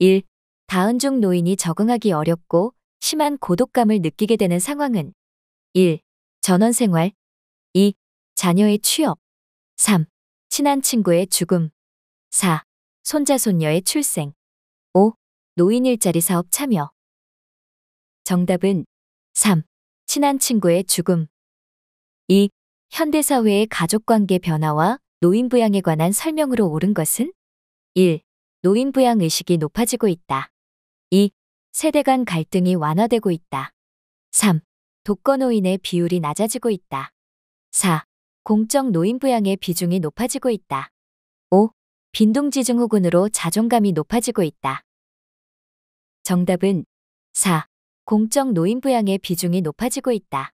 1. 다은중 노인이 적응하기 어렵고 심한 고독감을 느끼게 되는 상황은 1. 전원생활 2. 자녀의 취업 3. 친한 친구의 죽음 4. 손자 손녀의 출생 5. 노인 일자리 사업 참여 정답은 3. 친한 친구의 죽음 2. 현대사회의 가족관계 변화와 노인부양에 관한 설명으로 옳은 것은 1. 노인 부양 의식이 높아지고 있다. 2. 세대 간 갈등이 완화되고 있다. 3. 독거노인의 비율이 낮아지고 있다. 4. 공적 노인 부양의 비중이 높아지고 있다. 5. 빈둥지중 후군으로 자존감이 높아지고 있다. 정답은 4. 공적 노인 부양의 비중이 높아지고 있다.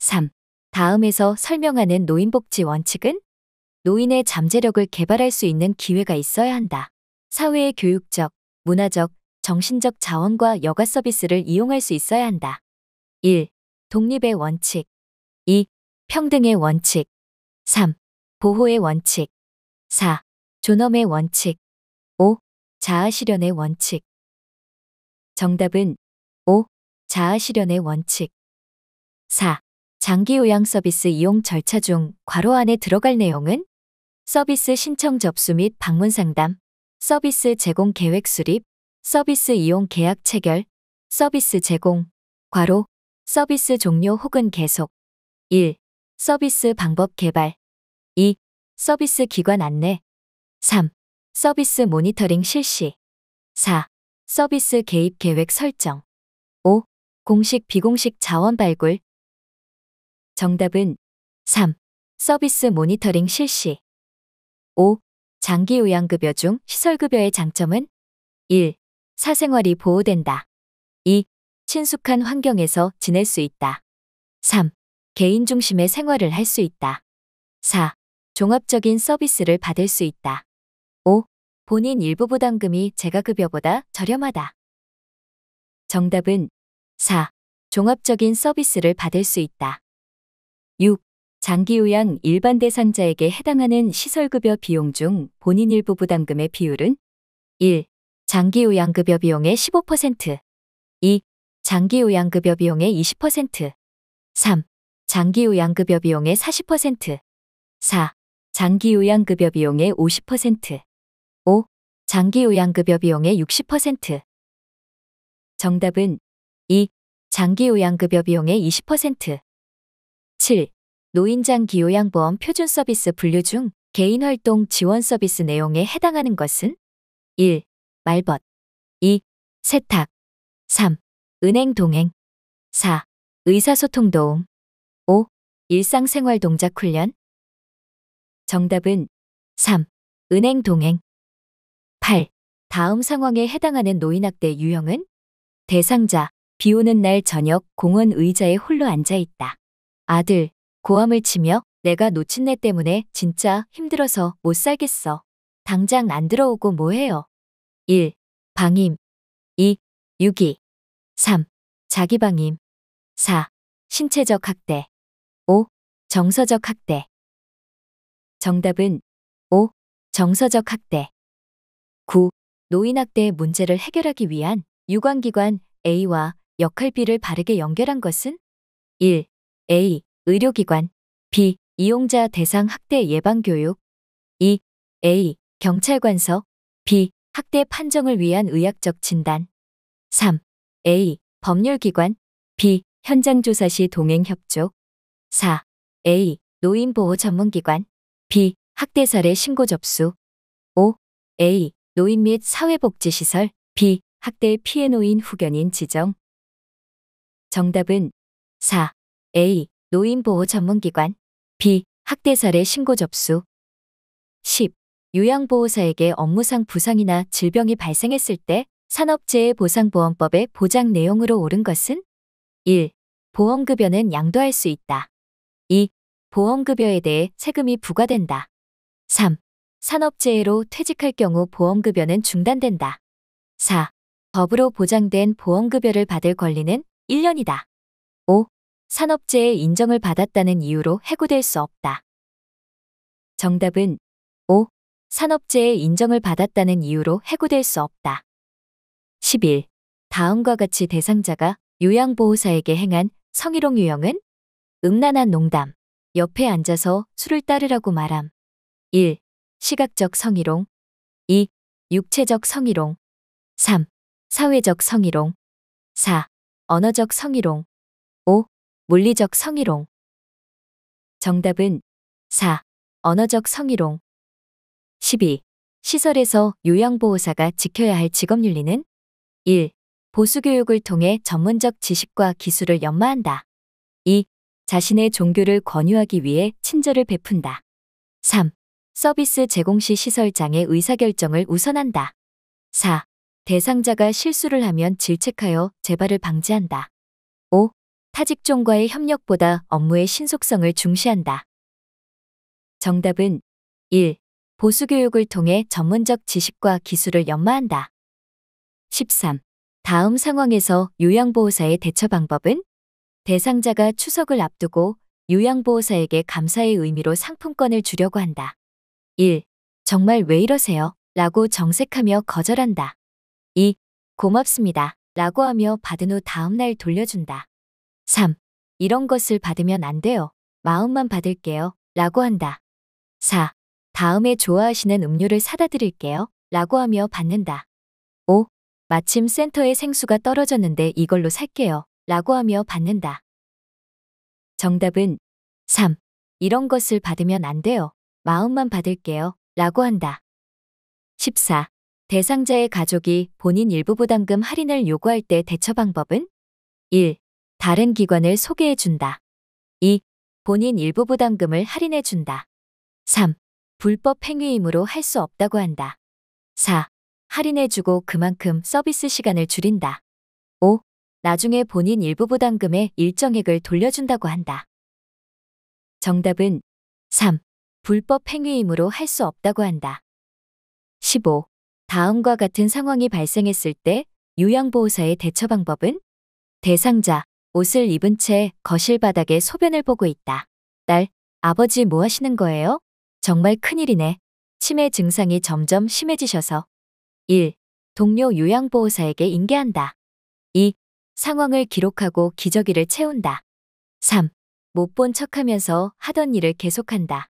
3. 다음에서 설명하는 노인복지 원칙은 노인의 잠재력을 개발할 수 있는 기회가 있어야 한다. 사회의 교육적, 문화적, 정신적 자원과 여가 서비스를 이용할 수 있어야 한다. 1. 독립의 원칙 2. 평등의 원칙 3. 보호의 원칙 4. 존엄의 원칙 5. 자아 실현의 원칙 정답은 5. 자아 실현의 원칙 4. 장기 요양 서비스 이용 절차 중 괄호 안에 들어갈 내용은 서비스 신청 접수 및 방문 상담, 서비스 제공 계획 수립, 서비스 이용 계약 체결, 서비스 제공, 과로, 서비스 종료 혹은 계속. 1. 서비스 방법 개발. 2. 서비스 기관 안내. 3. 서비스 모니터링 실시. 4. 서비스 개입 계획 설정. 5. 공식 비공식 자원 발굴. 정답은 3. 서비스 모니터링 실시. 5. 장기 요양급여 중 시설급여의 장점은 1. 사생활이 보호된다. 2. 친숙한 환경에서 지낼 수 있다. 3. 개인 중심의 생활을 할 수 있다. 4. 종합적인 서비스를 받을 수 있다. 5. 본인 일부 부담금이 재가급여보다 저렴하다. 정답은 4. 종합적인 서비스를 받을 수 있다. 6. 장기요양 일반 대상자에게 해당하는 시설급여 비용 중 본인 일부 부담금의 비율은 1. 장기요양급여 비용의 15% 2. 장기요양급여 비용의 20% 3. 장기요양급여 비용의 40% 4. 장기요양급여 비용의 50% 5. 장기요양급여 비용의 60% 정답은 2. 장기요양급여 비용의 20% 7. 노인장 기요양보험 표준 서비스 분류 중 개인활동 지원 서비스 내용에 해당하는 것은 1. 말벗 2. 세탁 3. 은행 동행 4. 의사소통 도움 5. 일상생활 동작 훈련 정답은 3. 은행 동행 8. 다음 상황에 해당하는 노인학대 유형은 대상자, 비 오는 날 저녁 공원 의자에 홀로 앉아 있다. 아들, 고함을 치며 내가 놓친 애 때문에 진짜 힘들어서 못 살겠어. 당장 안 들어오고 뭐해요. 1. 방임 2. 유기 3. 자기방임 4. 신체적 학대 5. 정서적 학대 정답은 5. 정서적 학대 9. 노인학대의 문제를 해결하기 위한 유관기관 A와 역할비를 바르게 연결한 것은 1. A. 의료기관 B. 이용자 대상 학대 예방교육 2. E, A. 경찰관서 B. 학대 판정을 위한 의학적 진단 3. A. 법률기관 B. 현장조사 시 동행협조 4. A. 노인보호 전문기관 B. 학대 사례 신고 접수 5. A. 노인 및 사회복지시설 B. 학대 피해 노인 후견인 지정 정답은 4. A. 노인보호 전문기관 B. 학대설의 신고 접수 10. 요양보호사에게 업무상 부상이나 질병이 발생했을 때 산업재해 보상보험법의 보장 내용으로 옳은 것은 1. 보험급여는 양도할 수 있다. 2. 보험급여에 대해 세금이 부과된다. 3. 산업재해로 퇴직할 경우 보험급여는 중단된다. 4. 법으로 보장된 보험급여를 받을 권리는 1년이다. 5. 산업재해 인정을 받았다는 이유로 해고될 수 없다. 정답은 5. 산업재해 인정을 받았다는 이유로 해고될 수 없다. 11. 다음과 같이 대상자가 요양보호사에게 행한 성희롱 유형은 음란한 농담, 옆에 앉아서 술을 따르라고 말함. 1. 시각적 성희롱 2. 육체적 성희롱 3. 사회적 성희롱 4. 언어적 성희롱 5. 물리적 성희롱. 정답은 4. 언어적 성희롱. 12. 시설에서 요양보호사가 지켜야 할 직업윤리는 1. 보수교육을 통해 전문적 지식과 기술을 연마한다. 2. 자신의 종교를 권유하기 위해 친절을 베푼다. 3. 서비스 제공 시 시설장의 의사결정을 우선한다. 4. 대상자가 실수를 하면 질책하여 재발을 방지한다. 타 직종과의 협력보다 업무의 신속성을 중시한다. 정답은 1. 보수교육을 통해 전문적 지식과 기술을 연마한다. 13. 다음 상황에서 요양보호사의 대처 방법은 대상자가 추석을 앞두고 요양보호사에게 감사의 의미로 상품권을 주려고 한다. 1. 정말 왜 이러세요? 라고 정색하며 거절한다. 2. 고맙습니다. 라고 하며 받은 후 다음날 돌려준다. 3. 이런 것을 받으면 안 돼요. 마음만 받을게요. 라고 한다. 4. 다음에 좋아하시는 음료를 사다 드릴게요. 라고 하며 받는다. 5. 마침 센터에 생수가 떨어졌는데 이걸로 살게요. 라고 하며 받는다. 정답은 3. 이런 것을 받으면 안 돼요. 마음만 받을게요. 라고 한다. 14. 대상자의 가족이 본인 일부 부담금 할인을 요구할 때 대처 방법은? 1. 다른 기관을 소개해준다. 2. 본인 일부 부담금을 할인해준다. 3. 불법 행위이므로 할 수 없다고 한다. 4. 할인해주고 그만큼 서비스 시간을 줄인다. 5. 나중에 본인 일부 부담금의 일정액을 돌려준다고 한다. 정답은 3. 불법 행위이므로 할 수 없다고 한다. 15. 다음과 같은 상황이 발생했을 때 요양보호사의 대처 방법은 대상자, 옷을 입은 채 거실 바닥에 소변을 보고 있다. 딸, 아버지 뭐 하시는 거예요? 정말 큰일이네. 치매 증상이 점점 심해지셔서. 1. 동료 요양보호사에게 인계한다. 2. 상황을 기록하고 기저귀를 채운다. 3. 못 본 척하면서 하던 일을 계속한다.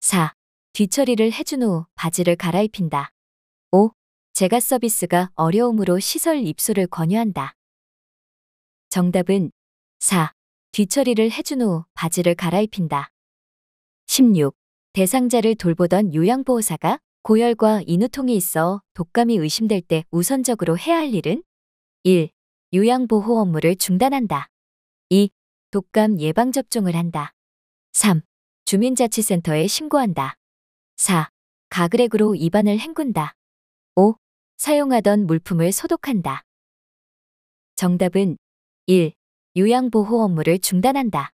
4. 뒤처리를 해준 후 바지를 갈아입힌다. 5. 제가 서비스가 어려움으로 시설 입소를 권유한다. 정답은 4. 뒤처리를 해준 후 바지를 갈아입힌다. 16. 대상자를 돌보던 요양보호사가 고열과 인후통이 있어 독감이 의심될 때 우선적으로 해야 할 일은 1. 요양보호 업무를 중단한다. 2. 독감 예방접종을 한다. 3. 주민자치센터에 신고한다. 4. 가그렉으로 입안을 헹군다. 5. 사용하던 물품을 소독한다. 정답은 1. 요양보호 업무를 중단한다.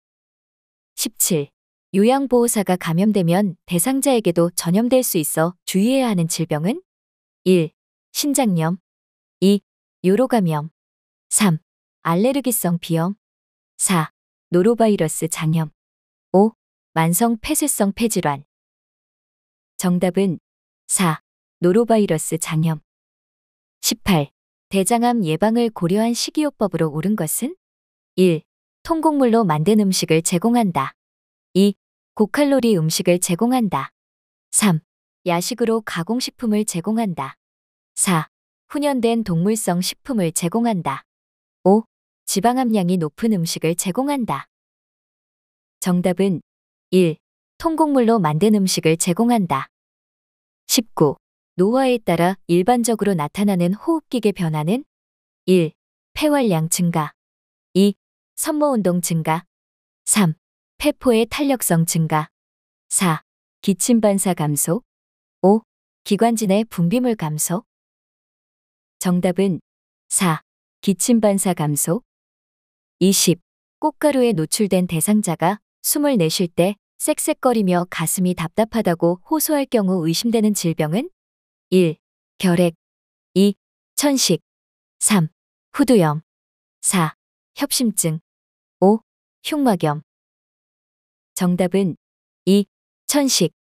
17. 요양보호사가 감염되면 대상자에게도 전염될 수 있어 주의해야 하는 질병은 1. 신장염 2. 요로감염 3. 알레르기성 비염 4. 노로바이러스 장염 5. 만성 폐쇄성 폐질환 정답은 4. 노로바이러스 장염 18. 대장암 예방을 고려한 식이요법으로 옳은 것은 1. 통곡물로 만든 음식을 제공한다. 2. 고칼로리 음식을 제공한다. 3. 야식으로 가공식품을 제공한다. 4. 훈연된 동물성 식품을 제공한다. 5. 지방 함량이 높은 음식을 제공한다. 정답은 1. 통곡물로 만든 음식을 제공한다. 19. 노화에 따라 일반적으로 나타나는 호흡기계 변화는 1. 폐활량 증가 2. 섬모운동 증가 3. 폐포의 탄력성 증가 4. 기침 반사 감소 5. 기관지내 분비물 감소 정답은 4. 기침 반사 감소 20. 꽃가루에 노출된 대상자가 숨을 내쉴 때 쌕쌕거리며 가슴이 답답하다고 호소할 경우 의심되는 질병은 1. 결핵 2. 천식 3. 후두염 4. 협심증 흉화겸. 정답은 2. 천식.